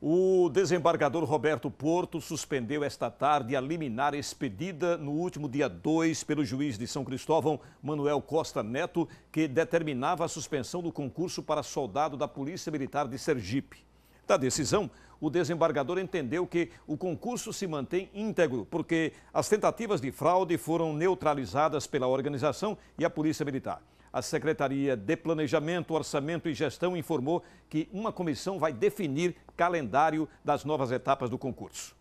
O desembargador Roberto Porto suspendeu esta tarde a liminar expedida no último dia 2 pelo juiz de São Cristóvão, Manuel Costa Neto, que determinava a suspensão do concurso para soldado da Polícia Militar de Sergipe. Da decisão, o desembargador entendeu que o concurso se mantém íntegro, porque as tentativas de fraude foram neutralizadas pela organização e a Polícia Militar. A Secretaria de Planejamento, Orçamento e Gestão informou que uma comissão vai definir calendário das novas etapas do concurso.